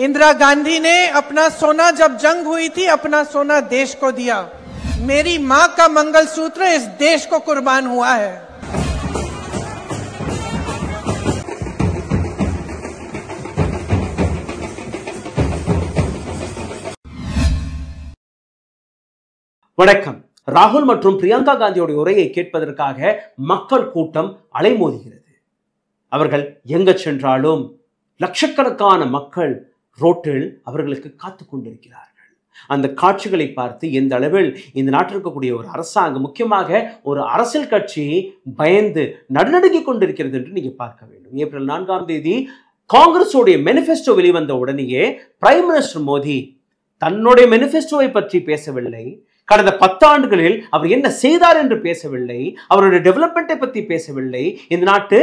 इंद्रा गांधी ने अपना सोना जब जंग हुई थी अपना सोना देश को दिया मेरी मां का मंगलसूत्र इस देश को कुर्बान हुआ है वडम राहुल மற்றும் பிரியங்கா காந்தியோடு உரையை கேட்பதற்காக மக்கள் கூட்டம் அலைமோதிரது அவர்கள் எங்க சென்றாலும் லட்சக்கணக்கான மக்கள் ரோட்டில் அவர்களுக்கு காத்து கொண்டிருக்கிறார்கள் அந்த காட்சிகளை பார்த்து எந்த அளவில் இந்த நாட்டில் இருக்கக்கூடிய ஒரு அரசாங்கம் முக்கியமாக ஒரு அரசியல் கட்சி பயந்து நடுநடுங்கிக் கொண்டிருக்கிறது என்று நீங்கள் பார்க்க வேண்டும் ஏப்ரல் நான்காம் தேதி காங்கிரஸோடைய மெனிஃபெஸ்டோ வெளிவந்த உடனேயே பிரைம் மினிஸ்டர் மோடி தன்னுடைய மெனிஃபெஸ்டோவை பற்றி பேசவில்லை கடந்த பத்தாண்டுகளில் அவர் என்ன செய்தார் என்று பேசவில்லை அவருடைய டெவலப்மெண்ட்டை பற்றி பேசவில்லை இந்த நாட்டு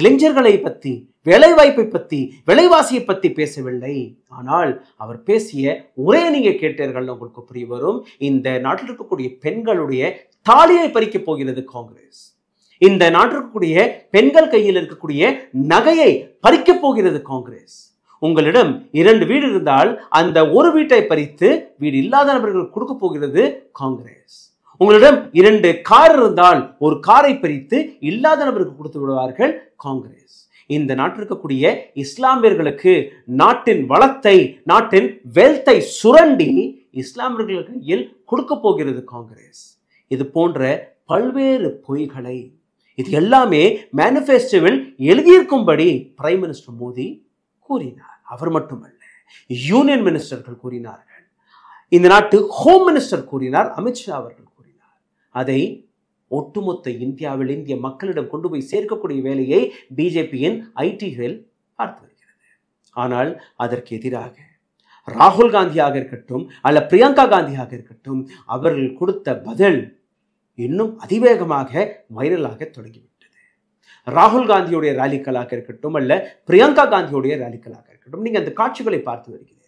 இளைஞர்களை பற்றி வேலைவாய்ப்பை பற்றி விலைவாசியை பற்றி பேசவில்லை ஆனால் அவர் பேசிய ஒரே நீங்கள் கேட்டீர்கள் உங்களுக்கு புரிய வரும் இந்த நாட்டில் இருக்கக்கூடிய பெண்களுடைய தாலியை பறிக்கப் போகிறது காங்கிரஸ் இந்த நாட்டில் இருக்கக்கூடிய பெண்கள் கையில் இருக்கக்கூடிய நகையை பறிக்கப் போகிறது காங்கிரஸ் உங்களிடம் இரண்டு வீடு இருந்தால் அந்த ஒரு வீட்டை பறித்து வீடு இல்லாத நபர்களுக்கு கொடுக்க போகிறது காங்கிரஸ் உங்களிடம் இரண்டு கார் இருந்தால் ஒரு காரை பறித்து இல்லாத நபருக்கு கொடுத்து விடுவார்கள் காங்கிரஸ் இந்த நாட்டில் இருக்கக்கூடிய இஸ்லாமியர்களுக்கு நாட்டின் வளத்தை நாட்டின் வெல்த்தை சுரண்டி இஸ்லாமியர்களுக்கு கையில் கொடுக்க போகிறது காங்கிரஸ் இது போன்ற பல்வேறு பொய்களை இது எல்லாமே மேனிஃபெஸ்டோவில் எழுதியிருக்கும்படி பிரைம் மினிஸ்டர் மோடி கூறினார் அவர் மட்டுமல்ல யூனியன் மினிஸ்டர்கள் கூறினார்கள் இந்த நாட்டு ஹோம் மினிஸ்டர் கூறினார் அமித்ஷா அவர்கள் கூறினார் அதை ஒட்டுமொத்த இந்தியாவில் இந்திய மக்களிடம் கொண்டு போய் சேர்க்கக்கூடிய வேலையை பிஜேபியின் ஐடிகள் பார்த்து வருகிறது ஆனால் அதற்கு எதிராக ராகுல் காந்தியாக இருக்கட்டும் அல்ல பிரியங்கா காந்தியாக இருக்கட்டும் அவர்கள் கொடுத்த பதில் இன்னும் அதிவேகமாக வைரலாக தொடங்கிவிட்டது ராகுல் காந்தியுடைய ரேலிக்களாக இருக்கட்டும் அல்ல பிரியங்கா காந்தியுடைய ரேலிக்களாக இருக்கட்டும் நீங்கள் அந்த காட்சிகளை பார்த்து வருகிறீர்கள்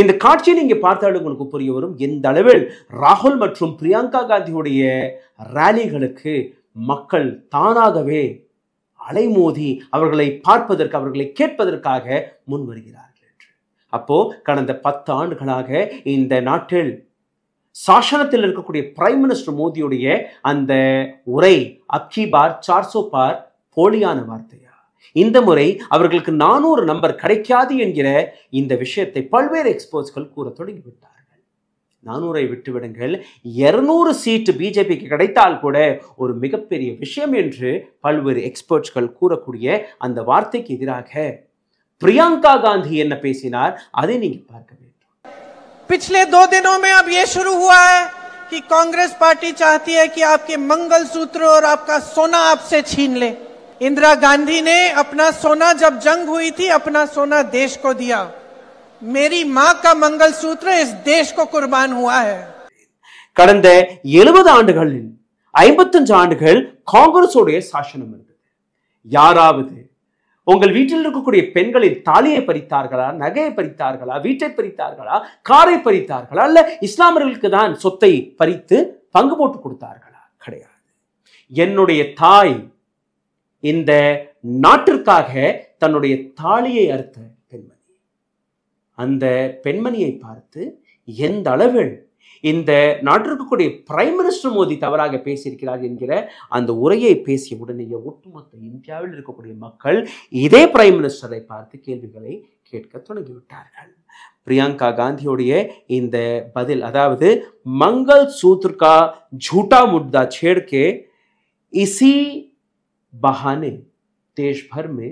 இந்த காட்சியை நீங்க பார்த்தாலும் உங்களுக்கு புரிய வரும் எந்த அளவில் ராகுல் மற்றும் பிரியங்கா காந்தியுடைய ரேலிகளுக்கு மக்கள் தானாகவே அலைமோதி அவர்களை பார்ப்பதற்கு அவர்களை கேட்பதற்காக முன் வருகிறார்கள் என்று அப்போ கடந்த பத்து ஆண்டுகளாக இந்த நாட்டில் சாசனத்தில் இருக்கக்கூடிய பிரைம் மினிஸ்டர் மோடியுடைய அந்த உரை அக்கி பார் சார்சோ பார் போலியான வார்த்தையா இந்த முறை அவர்களுக்கு நானூறு நம்பர் கிடைக்காது என்கிற இந்த விஷயத்தை பல்வேறு எக்ஸ்போர்ட்ஸ்கள் கூற தொடங்கிவிட்டார்கள் நானூரை விட்டுவிடுங்கள் இருநூறு சீட்டு பிஜேபிக்கு கிடைத்தால் கூட ஒரு மிகப்பெரிய விஷயம் என்று பல்வேறு எக்ஸ்பர்ட்ஸ்கள் கூறக்கூடிய அந்த வார்த்தைக்கு எதிராக பிரியங்கா காந்தி என்ன பேசினார் அதை நீங்க பார்க்க வேண்டும் पिछले தோ தினோமே அப் अब ये शुरू हुआ है कि कांग्रेस पार्टी चाहती है कि आपके मंगल सूत्र और आपका सोना आपसे छीन इंदिरा गांधी ने अपना सोना जब जंग हुई थी अपना सोना देश को दिया मेरी माँ का मंगलसूत्र इस देश को कुर्बान हुआ है கடந்த எழுபது ஆண்டுகளில் ஐம்பத்தஞ்சு ஆண்டுகள் காங்கிரஸோடைய சாசனம் இருந்தது யாராவது உங்கள் வீட்டில் இருக்கக்கூடிய பெண்களின் தாலியை பறித்தார்களா நகையை பறித்தார்களா வீட்டை பறித்தார்களா காரை பறித்தார்களா அல்ல இஸ்லாமியர்களுக்கு தான் சொத்தை பறித்து பங்கு போட்டு கொடுத்தார்களா கிடையாது என்னுடைய தாய் இந்த நாட்டிற்காக தன்னுடைய தாலியை அறுத்த பெண்மணி அந்த பெண்மணியை பார்த்து எந்த அளவில் இந்த கூடிய பிரைம் மினிஸ்டர் மோடி தவறாக பேசியிருக்கிறார் என்கிற அந்த உரையை பேசிய உடனேயே ஒட்டுமொத்த இந்தியாவில் இருக்கக்கூடிய மக்கள் இதே பிரைம் மினிஸ்டரை பார்த்து கேள்விகளை கேட்க தொடங்கிவிட்டார்கள் பிரியங்கா காந்தியுடைய இந்த பதில் அதாவது மங்கள் சூத்ருக்கா ஜூட்டா முட்தா சேர்க்கே இசி बहाने देश भर में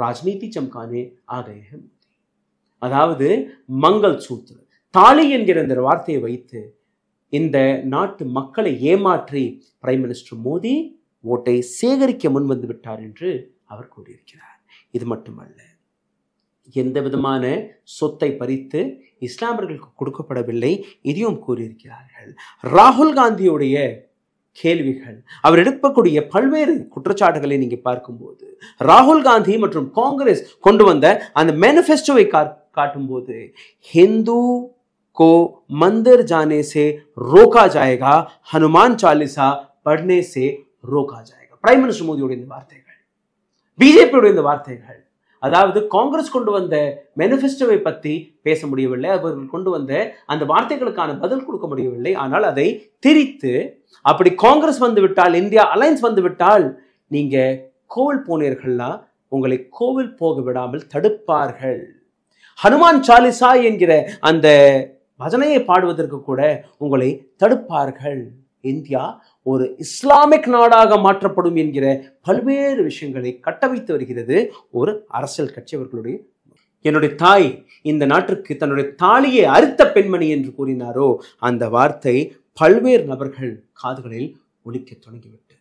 ராஜ்நீதி चमकाने आ गए हैं அதாவது மங்கள் சூத்திர தாலி என்கிற இந்த வார்த்தையை வைத்து இந்த நாட்டு மக்களை ஏமாற்றி பிரைம் மினிஸ்டர் மோடி ஓட்டை சேகரிக்க முன் வந்து விட்டார் என்று அவர் கூறியிருக்கிறார் இது மட்டுமல்ல எந்த விதமான சொத்தை பறித்து இஸ்லாமியர்களுக்கு கொடுக்கப்படவில்லை இதையும் கூறியிருக்கிறார்கள் ராகுல் காந்தியுடைய கேள்விகள் அவர் எடுக்கக்கூடிய பல்வேறு குற்றச்சாட்டுகளை நீங்க பார்க்கும்போது ராகுல் காந்தி மற்றும் காங்கிரஸ் கொண்டு வந்த அந்த மேனிஃபெஸ்டோவை காட்டும்போது ஹிந்து கோ मंदिर ஜானே சே ரோகா जाएगा ஹனுமான் சாலிசா படனே சே ரோகா ஜாயகா பிரைம் மினிஸ்டர் மோடியுடைய இந்த வார்த்தைகள் பிஜேபியோட இந்த வார்த்தைகள் அதாவது காங்கிரஸ் கொண்டு வந்த மெனிஃபெஸ்டோவை பற்றி பேச முடியவில்லை அவர்கள் கொண்டு வந்த அந்த வார்த்தைகளுக்கான பதில் கொடுக்க முடியவில்லை ஆனால் அதை திரித்து அப்படி காங்கிரஸ் வந்து விட்டால் இந்தியா அலையன்ஸ் வந்து விட்டால் நீங்கள் கோவில் போனீர்கள்னா உங்களை கோவில் போக விடாமல் தடுப்பார்கள் ஹனுமான் சாலிசா என்கிற அந்த பஜனையை பாடுவதற்கு கூட உங்களை தடுப்பார்கள் இந்தியா ஒரு இஸ்லாமிக் நாடாக மாற்றப்படும் என்கிற பல்வேறு விஷயங்களை கட்டமைத்து வருகிறது ஒரு அரசியல் கட்சி அவர்களுடைய என்னுடைய தாய் இந்த நாட்டிற்கு தன்னுடைய தாலியை அறுத்த பெண்மணி என்று கூறினாரோ அந்த வார்த்தை பல்வேறு நபர்கள் காதுகளில் ஒழிக்க தொடங்கிவிட்டது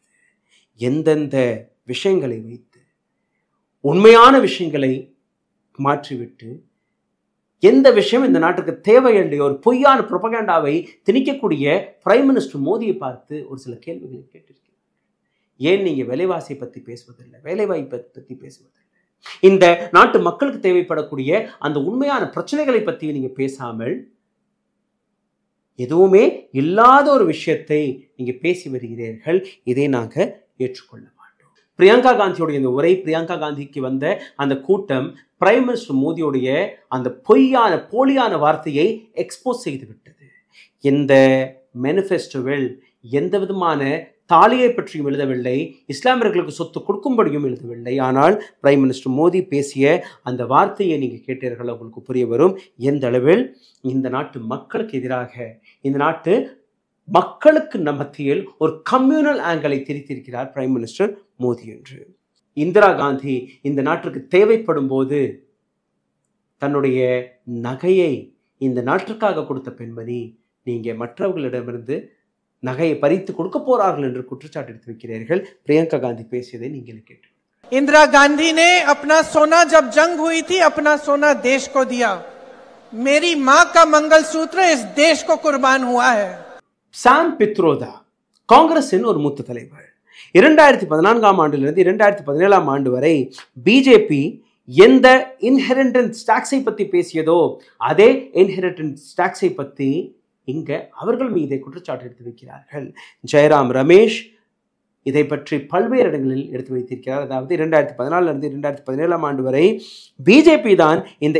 எந்தெந்த விஷயங்களை வைத்து உண்மையான விஷயங்களை மாற்றிவிட்டு எந்த விஷயம் இந்த நாட்டுக்கு தேவை என்று ஒரு பொய்யான புரொபகேண்டாவை திணிக்கக்கூடிய பிரைம் மினிஸ்டர் மோடியை பார்த்து ஒரு சில கேள்விகளை கேட்டிருக்கேன் ஏன் நீங்கள் விலைவாசியை பற்றி பேசுவதில்லை வேலைவாய்ப்பை பற்றி பேசுவதில்லை இந்த நாட்டு மக்களுக்கு தேவைப்படக்கூடிய அந்த உண்மையான பிரச்சனைகளை பற்றி நீங்கள் பேசாமல் எதுவுமே இல்லாத ஒரு விஷயத்தை நீங்கள் பேசி வருகிறீர்கள் இதை நாங்கள் ஏற்றுக்கொள்ளலாம் பிரியங்கா காந்தியுடைய இந்த உரை பிரியங்கா காந்திக்கு வந்த அந்த கூட்டம் பிரைம் மினிஸ்டர் மோடியுடைய அந்த பொய்யான போலியான வார்த்தையை எக்ஸ்போஸ் செய்து விட்டது இந்த மேனிஃபெஸ்டோவில் எந்த விதமான தாலியை பற்றியும் எழுதவில்லை இஸ்லாமியர்களுக்கு சொத்து கொடுக்கும்படியும் எழுதவில்லை ஆனால் பிரைம் மினிஸ்டர் மோடி பேசிய அந்த வார்த்தையை நீங்கள் கேட்டீர்கள் உங்களுக்கு புரிய வரும் எந்த அளவில் இந்த நாட்டு மக்களுக்கு எதிராக இந்த நாட்டு மக்களுக்கு மத்தியில் ஒரு கம்யூனல் ஆங்கிளை திரித்திருக்கிறார் பிரைம் மினிஸ்டர் மோதி என்று இந்திரா காந்தி இந்த நாட்டிற்கு தேவைப்படும் போது தன்னுடைய நகையை இந்த நாட்டிற்காக கொடுத்த பெண்மணி நீங்கள் மற்றவர்களிடமிருந்து நகையை பறித்து கொடுக்க போறார்கள் என்று குற்றச்சாட்டு எடுத்து வைக்கிறீர்கள் பிரியங்கா காந்தி பேசியதை நீங்கள் கேட்டு இந்திரா காந்தி அப்னா சோனா ஜப் ஜங் जंग தி அப்னா சோனா தேஷ் கோ தியா மேரி மா கா का சூத்ர இஸ் தேஷ் கோ குர்பான் ஹுவா है சாம் பித்ரோதா காங்கிரஸின் ஒரு மூத்த தலைவர் இரண்டாயிரத்தி பதினான்காம் ஆண்டிலிருந்து இரண்டாயிரத்தி பதினேழாம் ஆண்டு வரை பிஜேபி எந்த இன்ஹெரிட்டன்ஸ் டாக்ஸை பற்றி பேசியதோ அதே இன்ஹெரிட்டன்ஸ் டாக்ஸை பற்றி இங்கே அவர்கள் மீது குற்றச்சாட்டு எடுத்து வைக்கிறார்கள் ஜெயராம் ரமேஷ் இதை பற்றி பல்வேறு இடங்களில் எடுத்து வைத்திருக்கிறார் அதாவது இரண்டாயிரத்தி பதினாலிருந்து இரண்டாயிரத்தி பதினேழாம் ஆண்டு வரை பிஜேபி தான் இந்த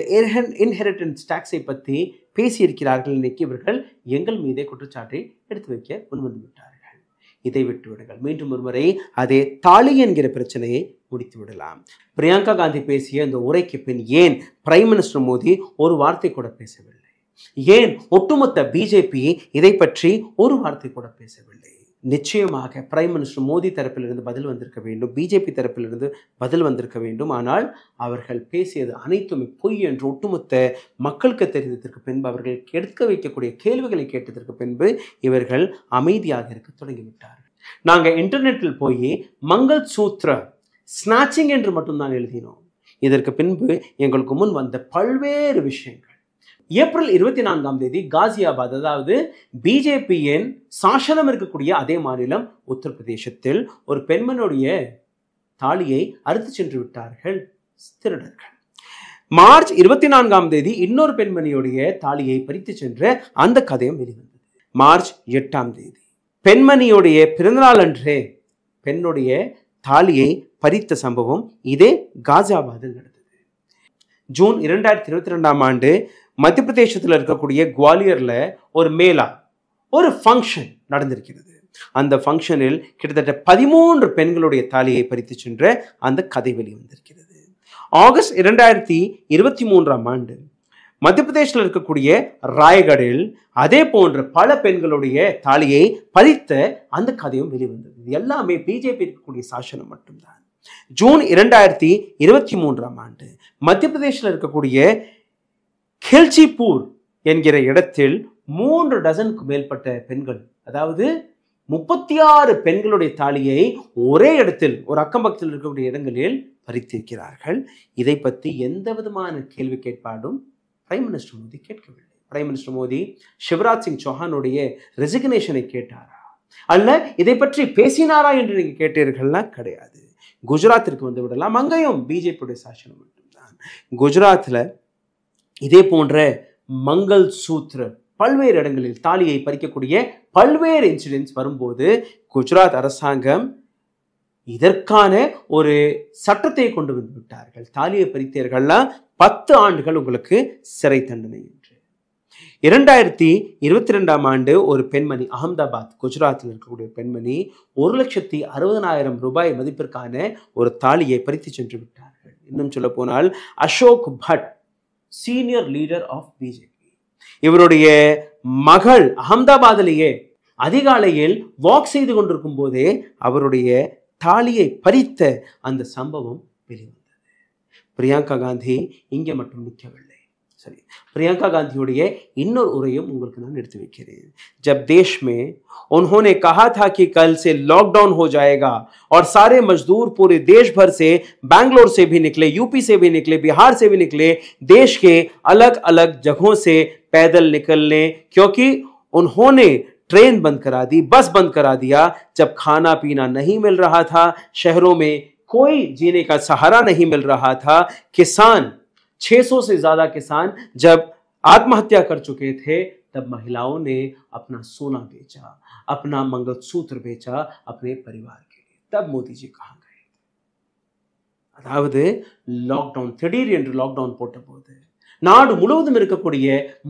இன்ஹெரிட்டன்ஸ் டாக்ஸை பற்றி பேசியிருக்கிறார்கள் இன்னைக்கு இவர்கள் எங்கள் மீதே குற்றச்சாட்டை எடுத்து வைக்க முன்வந்து விட்டார்கள் இதை விட்டு விடுங்கள் மீண்டும் ஒருமுறை அதே தாலி என்கிற பிரச்சனையை முடித்து விடலாம் பிரியங்கா காந்தி பேசிய இந்த உரைக்கு பின் ஏன் பிரைம் மினிஸ்டர் மோடி ஒரு வார்த்தை கூட பேசவில்லை ஏன் ஒட்டுமொத்த பிஜேபி இதை பற்றி ஒரு வார்த்தை கூட பேசவில்லை நிச்சயமாக பிரைம் மினிஸ்டர் மோடி தரப்பிலிருந்து பதில் வந்திருக்க வேண்டும் பிஜேபி தரப்பிலிருந்து பதில் வந்திருக்க வேண்டும் ஆனால் அவர்கள் பேசியது அனைத்துமே பொய் என்று ஒட்டுமொத்த மக்களுக்கு தெரிந்ததற்கு பின்பு அவர்கள் கெடுக்க வைக்கக்கூடிய கேள்விகளை கேட்டதற்கு பின்பு இவர்கள் அமைதியாக இருக்க தொடங்கிவிட்டார்கள் நாங்கள் இன்டர்நெட்டில் போய் மங்கள் சூத்ர ஸ்னாச்சிங் என்று மட்டும்தான் எழுதினோம் இதற்கு பின்பு எங்களுக்கு முன் வந்த பல்வேறு விஷயங்கள் ஏப்ரல் இருபத்தி நான்காம் தேதி காசியாபாத் அதாவது பிஜேபியின் சாசனம் இருக்கக்கூடிய அதே மாநிலம் உத்தரப்பிரதேசத்தில் ஒரு பெண்மனுடைய தாலியை அறுத்து சென்று விட்டார்கள் திருடர்கள் மார்ச் இருபத்தி நான்காம் தேதி இன்னொரு பெண்மணியுடைய தாலியை பறித்து சென்ற அந்த கதையும் வெளிவந்தது மார்ச் எட்டாம் தேதி பெண்மணியுடைய பிறந்தநாள் அன்றே பெண்ணுடைய தாலியை பறித்த சம்பவம் இதே காஜாபாத்தில் நடந்தது ஜூன் இரண்டாயிரத்தி இருபத்தி ரெண்டாம் ஆண்டு மத்திய பிரதேசத்தில் இருக்கக்கூடிய குவாலியரில் ஒரு மேலா ஒரு ஃபங்க்ஷன் நடந்திருக்கிறது அந்த ஃபங்க்ஷனில் கிட்டத்தட்ட பதிமூன்று பெண்களுடைய தாலியை பறித்து சென்ற அந்த கதை வெளிவந்திருக்கிறது ஆகஸ்ட் இரண்டாயிரத்தி இருபத்தி மூன்றாம் ஆண்டு மத்திய பிரதேசத்தில் இருக்கக்கூடிய ராயகடில் அதே போன்ற பல பெண்களுடைய தாலியை பறித்த அந்த கதையும் வெளிவந்தது இது எல்லாமே பிஜேபி இருக்கக்கூடிய சாசனம் மட்டும்தான் ஜூன் இரண்டாயிரத்தி இருபத்தி மூன்றாம் ஆண்டு மத்திய பிரதேசத்தில் இருக்கக்கூடிய ஹெல்ஜிபூர் என்கிற இடத்தில் மூன்று டசனுக்கு மேற்பட்ட பெண்கள் அதாவது முப்பத்தி ஆறு பெண்களுடைய தாலியை ஒரே இடத்தில் ஒரு அக்கம்பக்கத்தில் இருக்கக்கூடிய இடங்களில் பறித்திருக்கிறார்கள் இதை பற்றி எந்த விதமான கேள்வி கேட்பாடும் பிரைம் மினிஸ்டர் மோடி கேட்கவில்லை பிரைம் மினிஸ்டர் மோடி சிவராஜ் சிங் சௌஹானுடைய ரெசிக்னேஷனை கேட்டாரா அல்ல இதை பற்றி பேசினாரா என்று நீங்கள் கேட்டீர்கள்லாம் கிடையாது குஜராத்திற்கு வந்து விடலாம் அங்கேயும் பிஜேபியுடைய சாசனம் மட்டும்தான் குஜராத்தில் இதே போன்ற மங்கள் சூத்ர பல்வேறு இடங்களில் தாலியை பறிக்கக்கூடிய பல்வேறு இன்சிடென்ட்ஸ் வரும்போது குஜராத் அரசாங்கம் இதற்கான ஒரு சட்டத்தை கொண்டு வந்து விட்டார்கள் தாலியை பறித்தீர்கள்னா பத்து ஆண்டுகள் உங்களுக்கு சிறை தண்டனை என்று இரண்டாயிரத்தி இருபத்தி ரெண்டாம் ஆண்டு ஒரு பெண்மணி அகமதாபாத் குஜராத்தில் இருக்கக்கூடிய பெண்மணி ஒரு லட்சத்தி அறுபதனாயிரம் ரூபாய் மதிப்பிற்கான ஒரு தாலியை பறித்து சென்று விட்டார்கள் இன்னும் சொல்ல போனால் Ashok Bhatt senior leader of BJP இவருடைய மகள் அகமதாபாத்லேயே அதிகாலையில் வாக் செய்து கொண்டிருக்கும் போதே அவருடைய தாலியை பறித்த அந்த சம்பவம் வெளிவந்தது பிரியங்கா காந்தி இங்கே மட்டும் நிற்கவில்லை சரி प्रियंका गांधी इन्नोर उरैयम உங்களுக்கு நான் எடுத்து வைக்கிறேன் जब देश में उन्होंने कहा था कि कल से लॉकडाउन हो जाएगा और सारे मजदूर पूरे देश भर से बैंगलोर से भी निकले यूपी से भी निकले बिहार से भी निकले देश के अलग अलग जगहों से पैदल निकलने क्योंकि उन्होंने ट्रेन बंद करा दी बस बंद करा दिया जब खाना पीना नहीं मिल रहा था शहरों में कोई जीने का सहारा नहीं मिल रहा था किसान 600 से ज्यादा किसान जब आत्महत्या कर चुके थे तब महिलाओं ने अपना सोना बेचा अपना मंगलसूत्र बेचा अपने परिवार के लिए तब मोदी जी कहा गए அதாவது லாக்டவுன் திடீர் என்று லாக்டவுன் போட்ட போது நாடு முழுவதும் இருக்கக்கூடிய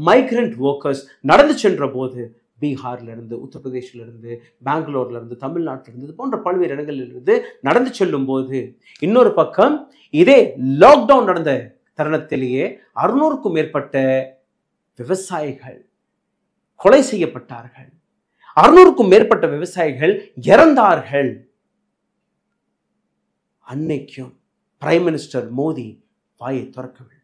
மைக்ரண்ட் ஒர்க்கர்ஸ் நடந்து சென்ற போது பீகார்ல இருந்து இருந்து பெங்களூர்ல இருந்து தமிழ்நாட்டிலிருந்து இருந்து போன்ற பல்வேறு இடங்களிலிருந்து நடந்து செல்லும் போது இன்னொரு பக்கம் இதே லாக்டவுன் நடந்த தருணத்திலேயே அறுநூறுக்கும் மேற்பட்ட விவசாயிகள் கொலை செய்யப்பட்டார்கள் அறுநூறுக்கும் மேற்பட்ட விவசாயிகள் இறந்தார்கள் அன்னைக்கும் பிரைம் மினிஸ்டர் மோடி வாயை திறக்கவில்லை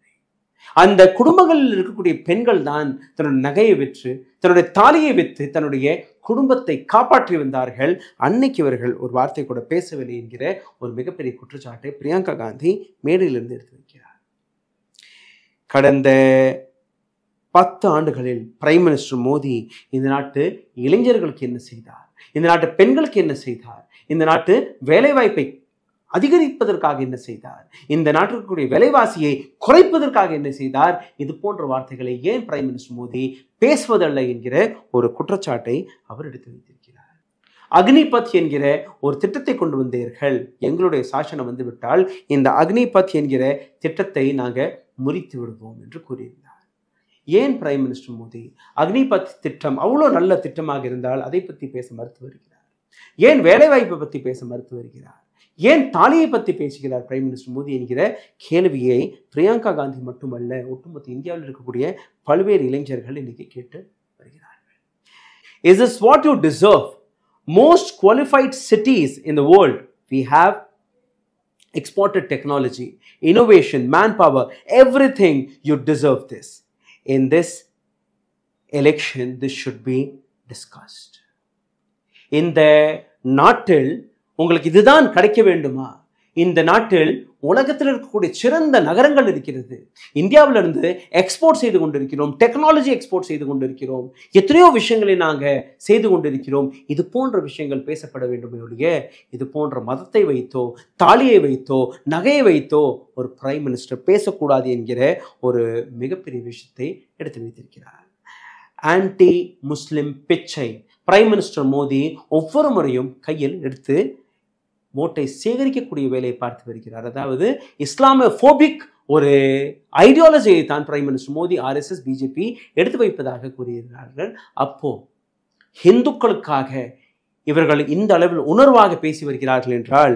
அந்த குடும்பங்களில் இருக்கக்கூடிய பெண்கள் தான் தன்னுடைய நகையை விற்று தன்னுடைய தாலியை விற்று தன்னுடைய குடும்பத்தை காப்பாற்றி வந்தார்கள் அன்னைக்கு இவர்கள் ஒரு வார்த்தை கூட பேசவில்லை என்கிற ஒரு மிகப்பெரிய குற்றச்சாட்டை பிரியங்கா காந்தி மேடையிலிருந்து எடுத்து வைக்கிறார் கடந்த பத்து ஆண்டுகளில் பிரைம் மினிஸ்டர் மோடி இந்த நாட்டு இளைஞர்களுக்கு என்ன செய்தார் இந்த நாட்டு பெண்களுக்கு என்ன செய்தார் இந்த நாட்டு வேலைவாய்ப்பை அதிகரிப்பதற்காக என்ன செய்தார் இந்த நாட்டிற்குரிய விலைவாசியை குறைப்பதற்காக என்ன செய்தார் இது போன்ற வார்த்தைகளை ஏன் பிரைம் மினிஸ்டர் மோடி பேசுவதல்ல என்கிற ஒரு குற்றச்சாட்டை அவர் எடுத்து வைத்திருக்கிறார் அக்னிபத் என்கிற ஒரு திட்டத்தை கொண்டு வந்தீர்கள் எங்களுடைய சாசனம் வந்துவிட்டால் இந்த அக்னிபத் என்கிற திட்டத்தை நாங்கள் முறித்து விடுவோம் என்று கூறியிருந்தார் ஏன் பிரைம் மினிஸ்டர் மோடி அக்னிபத் திட்டம் அவ்வளோ நல்ல திட்டமாக இருந்தால் அதை பற்றி பேச மறுத்து வருகிறார் ஏன் வேலைவாய்ப்பை பற்றி பேச மறுத்து வருகிறார் ஏன் தாலியை பற்றி பேசுகிறார் பிரைம் மினிஸ்டர் மோடி என்கிற கேள்வியை பிரியங்கா காந்தி மட்டுமல்ல ஒட்டுமொத்த இந்தியாவில் இருக்கக்கூடிய பல்வேறு இளைஞர்கள் இன்றைக்கி கேட்டு வருகிறார்கள் is is what you deserve most qualified cities in the world, we have exported technology, innovation, manpower, everything. You deserve this. In this election, this should be discussed. இந்த நாட்டில் உங்களுக்கு இதுதான் கிடைக்க வேண்டுமா இந்த நாட்டில் உலகத்தில் இருக்கக்கூடிய சிறந்த நகரங்கள் இருக்கிறது இந்தியாவிலிருந்து எக்ஸ்போர்ட் செய்து கொண்டிருக்கிறோம் டெக்னாலஜி எக்ஸ்போர்ட் செய்து கொண்டிருக்கிறோம் எத்தனையோ விஷயங்களை நாங்கள் செய்து கொண்டிருக்கிறோம் இது போன்ற விஷயங்கள் பேசப்பட வேண்டுமே ஒழிய இது போன்ற மதத்தை வைத்தோ தாலியை வைத்தோ நகையை வைத்தோ ஒரு பிரைம் மினிஸ்டர் பேசக்கூடாது என்கிற ஒரு மிகப்பெரிய விஷயத்தை எடுத்து வைத்திருக்கிறார் ஆன்டி முஸ்லிம் பிச்சை பிரைம் மினிஸ்டர் மோடி ஒவ்வொரு முறையும் கையில் எடுத்து ஓட்டை சேகரிக்கக்கூடிய வேலையை பார்த்து வருகிறார் அதாவது இஸ்லாமிய ஃபோபிக் ஒரு ஐடியாலஜியை தான் prime minister Modi RSS BJP எடுத்து வைப்பதாக கூறியிருக்கிறார்கள் அப்போ ஹிந்துக்களுக்காக இவர்கள் இந்த அளவில் உணர்வாக பேசி வருகிறார்கள் என்றால்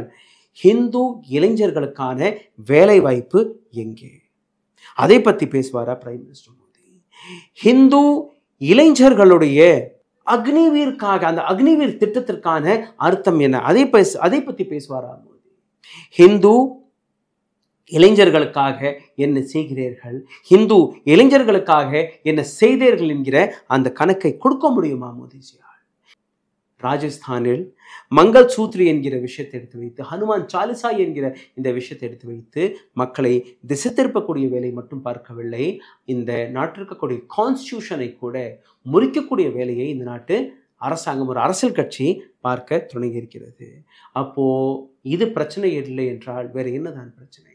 ஹிந்து இளைஞர்களுக்கான வேலை வாய்ப்பு எங்கே அதை பற்றி பேசுவாரா பிரைம் மினிஸ்டர் மோடி ஹிந்து இளைஞர்களுடைய அக்னிவீருக்காக அந்த அக்னிவீர் திட்டத்திற்கான அர்த்தம் என்ன அதை பேச அதை பற்றி பேசுவாரா ஹிந்து இளைஞர்களுக்காக என்ன செய்கிறீர்கள் ஹிந்து இளைஞர்களுக்காக என்ன செய்தீர்கள் என்கிற அந்த கணக்கை கொடுக்க முடியுமா மோதிஜியா ராஜஸ்தானில் மங்கள் சூத்ரி என்கிற விஷயத்தை எடுத்து வைத்து ஹனுமான் சாலிசா என்கிற இந்த விஷயத்தை எடுத்து வைத்து மக்களை திசை திருப்பக்கூடிய வேலை மட்டும் பார்க்கவில்லை இந்த நாட்டில் இருக்கக்கூடிய கான்ஸ்டியூஷனை கூட முறிக்கக்கூடிய வேலையை இந்த நாட்டு அரசாங்கம் ஒரு அரசியல் கட்சி பார்க்க இருக்கிறது அப்போது இது பிரச்சனை இல்லை என்றால் வேறு என்னதான் பிரச்சனை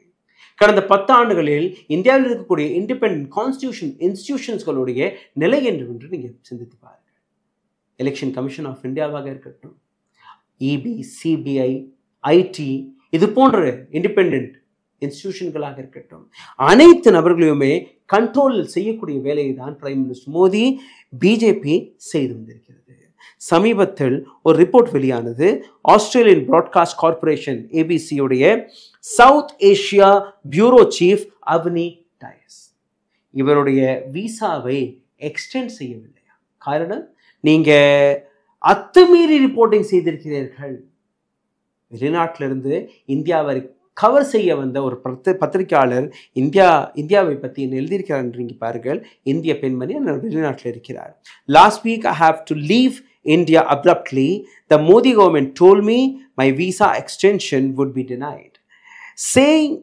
கடந்த பத்து ஆண்டுகளில் இந்தியாவில் இருக்கக்கூடிய இண்டிபெண்ட் கான்ஸ்டியூஷன் இன்ஸ்டியூஷன்ஸ்களுடைய நிலை என்று நீங்கள் சிந்தித்து பாருங்கள் எலெக்ஷன் கமிஷன் ஆஃப் இந்தியாவாக இருக்கட்டும் இபி சிபிஐ ஐடி இது போன்ற இண்டிபெண்ட் இன்ஸ்டிடியூஷன்களாக இருக்கட்டும் அனைத்து நபர்களையுமே கண்ட்ரோல் செய்யக்கூடிய வேலையை தான் பிரைம் மினிஸ்டர் மோடி பிஜேபி செய்து வந்திருக்கிறது சமீபத்தில் ஒரு ரிப்போர்ட் வெளியானது ஆஸ்திரேலியன் பிராட்காஸ்ட் கார்பரேஷன் ஏபிசியுடைய South Asia bureau chief Avani Dias இவருடைய விசாவை எக்ஸ்டெண்ட் செய்யவில்லையா காரணம் நீங்கள் அத்துமீறி ரிப்போர்ட்டிங் செய்திருக்கிறீர்கள் வெளிநாட்டிலிருந்து இந்தியாவை கவர் செய்ய வந்த ஒரு பத்து பத்திரிகையாளர் இந்தியா இந்தியாவை பற்றி என்ன எழுதியிருக்கிறார் நீங்கள் பாருங்கள் இந்திய பெண்மணி வெளிநாட்டில் இருக்கிறார் last week I have to leave India abruptly the Modi government told me my visa extension would be denied saying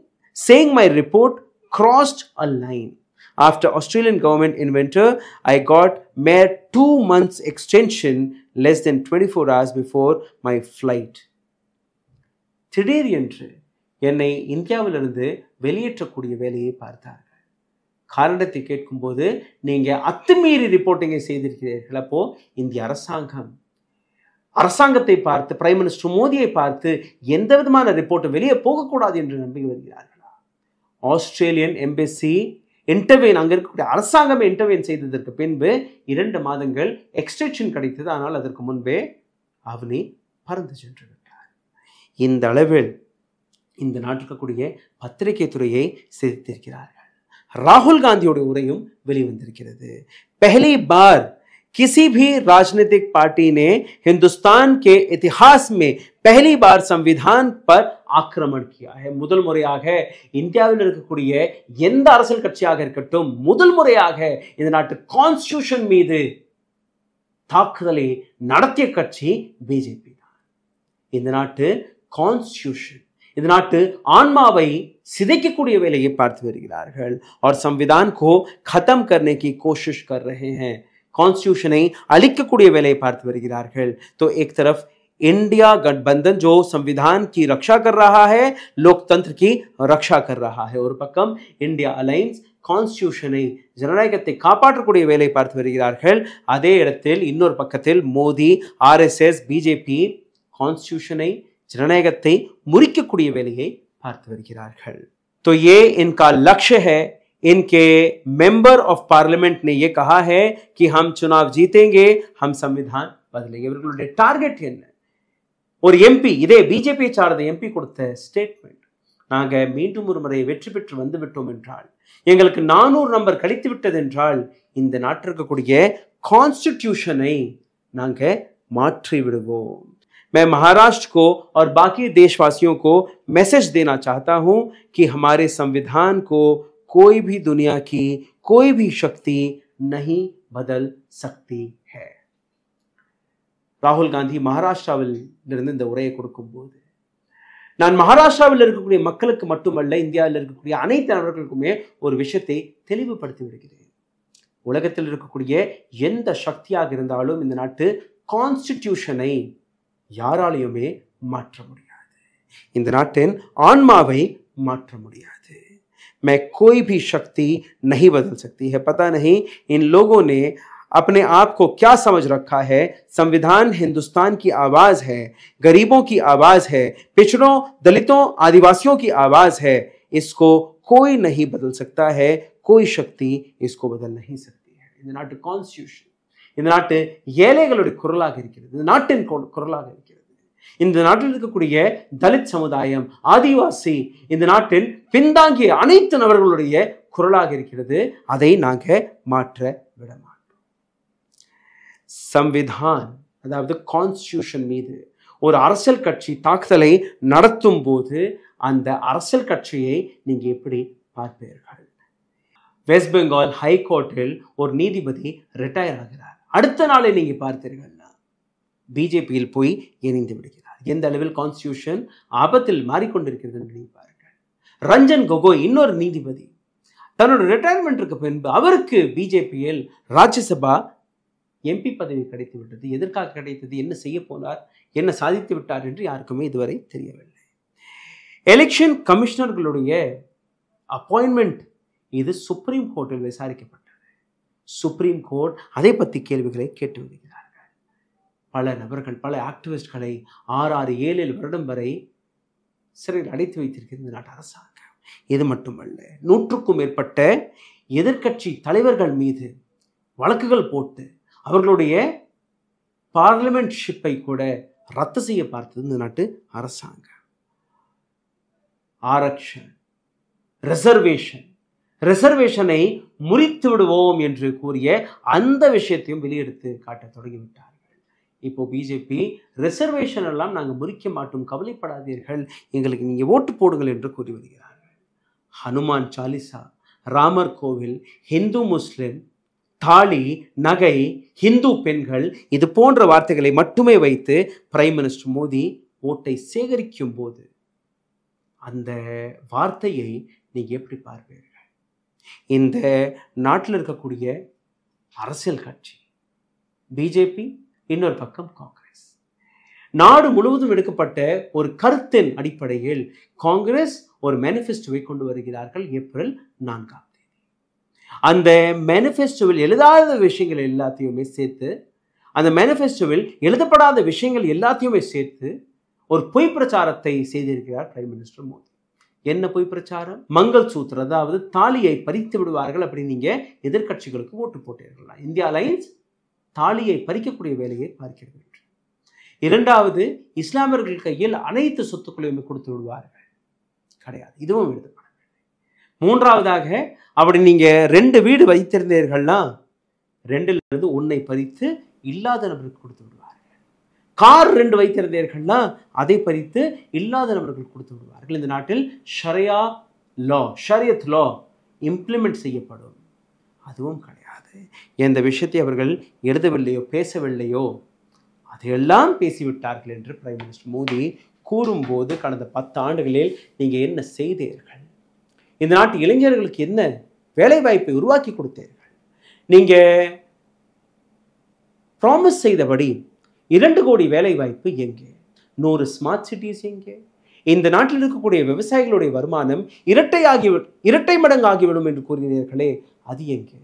saying my report crossed a line After Australian government inventor, I got mere two months extension less than 24 hours before my flight. திடீரென்று என்னை இந்தியாவிலிருந்து வெளியேற்றக்கூடிய வேலையை பார்த்தார்கள் காரணத்தை கேட்கும்போது நீங்கள் அத்துமீறி ரிப்போர்ட்டிங்கை செய்திருக்கிறீர்கள் அப்போது இந்திய அரசாங்கம் அரசாங்கத்தை பார்த்து பிரைம் மினிஸ்டர் மோடியை பார்த்து எந்த விதமான ரிப்போர்ட்டும் வெளியே போகக்கூடாது என்று நம்பி வருகிறார்களா ஆஸ்திரேலியன் எம்பசி இன்டர்வெயின் அங்கே இருக்கக்கூடிய அரசாங்கமே இன்டர்வெயின் செய்ததற்கு பின்பு இரண்டு மாதங்கள் எக்ஸ்டென்ஷன் கிடைத்தது ஆனால் அதற்கு முன்பே அவனி பறந்து சென்று விட்டார் இந்த அளவில் இந்த நாட்டில் இருக்கக்கூடிய பத்திரிகை துறையை சிதைத்திருக்கிறார்கள் ராகுல் காந்தியுடைய உரையும் வெளிவந்திருக்கிறது பெஹலி பார் किसी भी राजनीतिक पार्टी ने हिंदुस्तान के इतिहास में पहली बार संविधान पर ஆக்கிரமிக்க முதல் முறையாக இந்தியாவில் இருக்கக்கூடிய எந்த அரசியல் கட்சியாக இருக்கட்டும் முதல் முறையாக இந்த நாட்டு கான்ஸ்டியூஷன் மீது தாக்குதலை நடத்திய கட்சி பிஜேபி தான் இந்த நாட்டு கான்ஸ்டியூஷன் இந்த நாட்டு ஆன்மாவை சிதைக்கக்கூடிய வேலையை பார்த்து வருகிறார்கள் அவர் சம்விதான் கோ को खत्म करने की कोशिश कर रहे அழிக்கக்கூடிய வேலையை பார்த்து வருகிறார்கள் தோ एक தரஃப் इंडिया गठबंधन जो संविधान की रक्षा कर रहा है लोकतंत्र की रक्षा कर रहा है और पक्कम इंडिया अलायंस கான்ஸ்டியூஷனை ஜனநாயகத்தை காப்பாற்றக்கூடிய வேலை பார்த்து வருகிறார்கள் அதே இடத்தில் இன்னொரு பக்கத்தில் மோடி ஆர்எஸ்எஸ் பிஜேபி கான்ஸ்டியூஷனை ஜனநாயகத்தை முறிக்கக்கூடிய வேலையை பார்த்து வருகிறார்கள் तो ये इनका लक्ष्य है इनके मेंबर ऑफ पार्लियामेंट ने ये कहा है कि हम चुनाव जीतेंगे हम संविधान बदलेंगे बिल्कुल टारगेट என்ன ஒரு எம்.பி. இதே बीजेपी சார တဲ့ எம்.பி. கொடுத்த ஸ்டேட்மென்ட் நாங்க மீண்டும் ஒருமுறை வெற்றி பெற்று வந்து விட்டோம் என்றால் எங்களுக்கு 400 നമ്പർ கழித்து விட்டதென்றால் இந்த நாட்டிற்குக் கூடிய கான்ஸ்டிடியூஷனை நாங்க மாற்றி விடுவோம். मैं महाराष्ट्र को और बाकी देशवासियों को मैसेज देना चाहता हूं कि हमारे संविधान को कोई भी दुनिया की कोई भी शक्ति नहीं बदल सकती। ராகுல் காந்தி மகாராஷ்டிராவில் இருந்து இந்த உரையை கொடுக்கும்போது நான் மகாராஷ்டிராவில் இருக்கக்கூடிய மக்களுக்கு மட்டுமல்ல இந்தியாவில் இருக்கக்கூடிய அனைத்து நபர்களுக்குமே ஒரு விஷயத்தை தெளிவுபடுத்தி விடுகிறேன் உலகத்தில் இருக்கக்கூடிய எந்த சக்தியாக இருந்தாலும் இந்த நாட்டு கான்ஸ்டிடியூஷனை யாராலையுமே மாற்ற முடியாது இந்த நாட்டின் ஆன்மாவை மாற்ற முடியாது மே கோய் பி சக்தி நகி பதில் சக்தி ஹெப்பதா நகி இன் லோகோனே अपने आप को क्या समझ रखा है संविधान हिंदुस्तान की आवाज है गरीबों की आवाज है पिछड़ों दलितों आदिवासियों की आवाज है इसको कोई नहीं बदल सकता है कोई शक्ति इसको बदल नहीं सकती है இது நாட்டு கான்ஸ்டியூஷன் இந்த நாட்டு ஏழைகளுடைய குரலாக இருக்கிறது இந்த நாட்டின் குரலாக இருக்கிறது இந்த நாட்டில் இருக்கக்கூடிய தலித் சமுதாயம் ஆதிவாசி இந்த நாட்டின் பின்தாங்கிய அனைத்து நபர்களுடைய குரலாக இருக்கிறது அதை நாங்கள் மாற்ற விடமாட்டோம் சம்விதான் அதாவது கான்ஸ்டியூஷன் மீது ஒரு அரசியல் கட்சி தாக்குதலை நடத்தும் போது அந்த அரசியல் கட்சியை நீங்கள் எப்படி பார்ப்பீர்கள் வெஸ்ட் பெங்கால் ஹைகோர்ட்டில் ஒரு நீதிபதி ரிட்டையர் ஆகிறார் அடுத்த நாளை நீங்கள் பார்த்தீர்கள்னா பிஜேபியில் போய் இணைந்து விடுகிறார் எந்த அளவில் கான்ஸ்டியூஷன் ஆபத்தில் மாறிக்கொண்டிருக்கிறது நினைப்பார்கள் ரஞ்சன் கொகோய் இன்னொரு நீதிபதி தன்னோட ரிட்டையர்மெண்ட்டுக்கு பின்பு அவருக்கு பிஜேபியில் ராஜ்யசபா எம்பி பதவி கிடைத்து விட்டது எதற்காக கிடைத்தது என்ன செய்ய போனார் என்ன சாதித்து விட்டார் என்று யாருக்குமே இதுவரை தெரியவில்லை எலெக்ஷன் கமிஷனர்களுடைய அப்பாயின்மெண்ட் இது சுப்ரீம் கோர்ட்டில் விசாரிக்கப்பட்டது சுப்ரீம் கோர்ட் அதை பற்றி கேள்விகளை கேட்டு வருகிறார்கள் பல நபர்கள் பல ஆக்டிவிஸ்ட்களை ஆறு ஆறு ஏழு ஏழு வருடம் வரை சிறையில் அடைத்து வைத்திருக்கிறது நாட்டு அரசாங்கம் இது மட்டுமல்ல நூற்றுக்கும் மேற்பட்ட எதிர்கட்சி தலைவர்கள் மீது வழக்குகள் போட்டு அவர்களுடைய பார்லிமெண்ட்ஷிப்பை கூட ரத்து செய்ய பார்த்தது இந்த நாட்டு அரசாங்கம் ஆரக்ஷன் ரிசர்வேஷன் ரிசர்வேஷனை முறித்து விடுவோம் என்று கூறிய அந்த விஷயத்தையும் வெளியெடுத்து காட்ட தொடங்கிவிட்டார்கள் இப்போ பிஜேபி ரிசர்வேஷன் எல்லாம் நாங்கள் முறிக்க மாட்டோம் கவலைப்படாதீர்கள் எங்களுக்கு நீங்கள் ஓட்டு போடுங்கள் என்று கூறி வருகிறார்கள் ஹனுமான் சாலிசா ராமர் கோவில் ஹிந்து முஸ்லிம் தாலி நகை ஹிந்து பெண்கள் இது போன்ற வார்த்தைகளை மட்டுமே வைத்து பிரைம் மினிஸ்டர் மோடி ஓட்டை சேகரிக்கும் போது அந்த வார்த்தையை நீங்கள் எப்படி பார்ப்பீர்கள் இந்த நாட்டில் இருக்கக்கூடிய அரசியல் கட்சி பிஜேபி இன்னொரு பக்கம் காங்கிரஸ் நாடு முழுவதும் எடுக்கப்பட்ட ஒரு கருத்தின் அடிப்படையில் காங்கிரஸ் ஒரு மேனிஃபெஸ்டோவை கொண்டு வருகிறார்கள் ஏப்ரல் நான்காம் அந்த மேனிஃபெஸ்டோவில் எழுதாத விஷயங்கள் எல்லாத்தையுமே சேர்த்து அந்த மேனிஃபெஸ்டோவில் எழுதப்படாத விஷயங்கள் எல்லாத்தையுமே சேர்த்து ஒரு பொய் பிரச்சாரத்தை செய்திருக்கிறார் பிரைம் மினிஸ்டர் மோடி என்ன பொய் பிரச்சாரம் மங்கள் சூத்திர அதாவது தாலியை பறித்து விடுவார்கள் அப்படின்னு நீங்கள் எதிர்கட்சிகளுக்கு ஓட்டு போட்டீர்களா இந்தியா அலையன்ஸ் தாலியை பறிக்கக்கூடிய வேலையை பார்க்கிறது இரண்டாவது இஸ்லாமியர்கள் கையில் அனைத்து சொத்துக்களையுமே கொடுத்து விடுவார்கள் கிடையாது இதுவும் எழுதப்படும் மூன்றாவதாக அப்படி நீங்கள் ரெண்டு வீடு வைத்திருந்தீர்கள்னா ரெண்டிலிருந்து ஒன்றை பறித்து இல்லாத நபருக்கு கொடுத்து விடுவார்கள் கார் ரெண்டு வைத்திருந்தீர்கள்னா அதை பறித்து இல்லாத நபர்கள் கொடுத்து விடுவார்கள் இந்த நாட்டில் ஷரியா லா ஷரியத் லா இம்ப்ளிமெண்ட் செய்யப்படும் அதுவும் கிடையாது எந்த விஷயத்தை அவர்கள் எழுதவில்லையோ பேசவில்லையோ அதையெல்லாம் பேசிவிட்டார்கள் என்று பிரைம் மினிஸ்டர் மோடி கூறும்போது கடந்த பத்து ஆண்டுகளில் நீங்கள் என்ன செய்தீர்கள் இந்த நாட்டு இளைஞர்களுக்கு என்ன வேலைவாய்ப்பை உருவாக்கி கொடுத்தீர்கள் நீங்கள் ப்ராமிஸ் செய்தபடி இரண்டு கோடி வேலைவாய்ப்பு எங்கே நூறு ஸ்மார்ட் சிட்டிஸ் எங்கே இந்த நாட்டில் இருக்கக்கூடிய விவசாயிகளுடைய வருமானம் இரட்டை ஆகிவிடும் இரட்டை மடங்கு ஆகிவிடும் என்று கூறினீர்களே அது எங்கே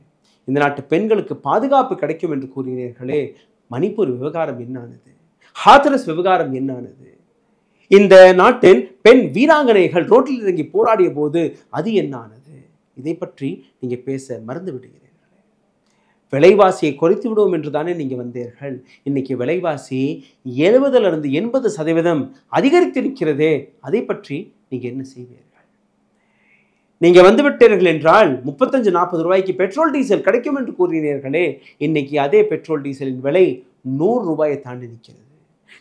இந்த நாட்டு பெண்களுக்கு பாதுகாப்பு கிடைக்கும் என்று கூறினீர்களே மணிப்பூர் விவகாரம் என்னானது ஹாத்ரஸ் விவகாரம் என்னானது இந்த நாட்டின் பெண் வீராங்கனைகள் ரோட்டில் இறங்கி போராடிய போது அது என்னானது இதை பற்றி நீங்கள் பேச மறந்து விடுகிறீர்கள் விலைவாசியை குறைத்து விடுவோம் என்று தானே நீங்கள் வந்தீர்கள் இன்னைக்கு விலைவாசி இருந்து எண்பது சதவீதம் அதிகரித்திருக்கிறதே அதை பற்றி நீங்கள் என்ன செய்வீர்கள் நீங்கள் வந்துவிட்டீர்கள் என்றால் முப்பத்தஞ்சு நாற்பது ரூபாய்க்கு பெட்ரோல் டீசல் கிடைக்கும் என்று கூறினீர்களே இன்னைக்கு அதே பெட்ரோல் டீசலின் விலை நூறு ரூபாயை தாண்டி நிற்கிறது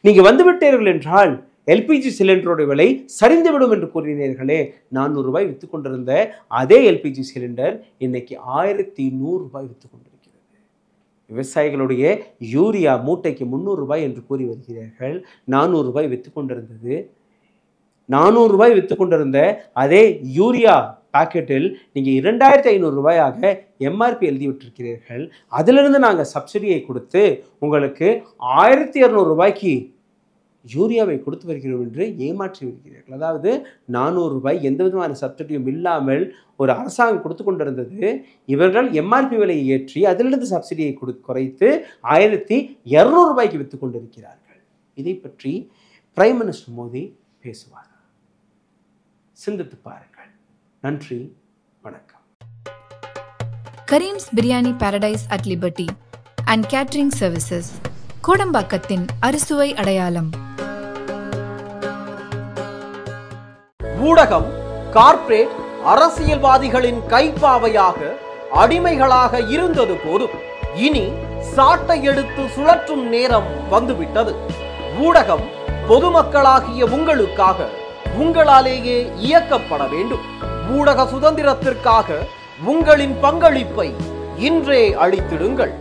நீங்கள் வந்துவிட்டீர்கள் என்றால் எல்பிஜி சிலிண்டருடைய விலை சரிந்துவிடும் என்று கூறினீர்களே நானூறு ரூபாய் விற்று கொண்டிருந்த அதே எல்பிஜி சிலிண்டர் இன்னைக்கு ஆயிரத்தி நூறு ரூபாய் விற்று கொண்டிருக்கிறது விவசாயிகளுடைய யூரியா மூட்டைக்கு முந்நூறு ரூபாய் என்று கூறி வருகிறீர்கள் நானூறு ரூபாய் விற்று கொண்டிருந்தது நானூறு ரூபாய் விற்று கொண்டிருந்த அதே யூரியா பாக்கெட்டில் நீங்கள் இரண்டாயிரத்தி ஐநூறு ரூபாயாக எம்ஆர்பி எழுதி விட்டிருக்கிறீர்கள் அதிலிருந்து நாங்கள் சப்சிடியை கொடுத்து உங்களுக்கு ஆயிரத்தி இரநூறு ரூபாய்க்கு யூரியாவை கொடுத்து வருகிறோம் என்று ஏமாற்றி வருகிறீர்கள் அதாவது நானூறு ரூபாய் எந்த விதமான சப்சிடியும் இல்லாமல் ஒரு அரசாங்கம் கொடுத்து கொண்டிருந்தது இவர்கள் எம்ஆர்பி விலையை ஏற்றி அதிலிருந்து சப்சிடியை கொடு குறைத்து ஆயிரத்தி இரநூறு ரூபாய்க்கு விற்று கொண்டிருக்கிறார்கள் இதை பற்றி பிரைம் மினிஸ்டர் மோடி பேசுவார் சிந்தித்து பாருங்கள் நன்றி வணக்கம் Karim's biryani paradise at Liberty and catering services கோடம்பாக்கத்தின் அறுசுவை அடையாளம் ஊடகம் கார்ப்பரேட் அரசியல்வாதிகளின் கைப்பாவையாக அடிமைகளாக இருந்தது போதும் இனி சாட்டை எடுத்து சுழற்றும் நேரம் வந்துவிட்டது ஊடகம் பொதுமக்களாகிய உங்களுக்காக உங்களாலேயே இயக்கப்பட வேண்டும் ஊடக சுதந்திரத்திற்காக உங்களின் பங்களிப்பை இன்றே அளித்திடுங்கள்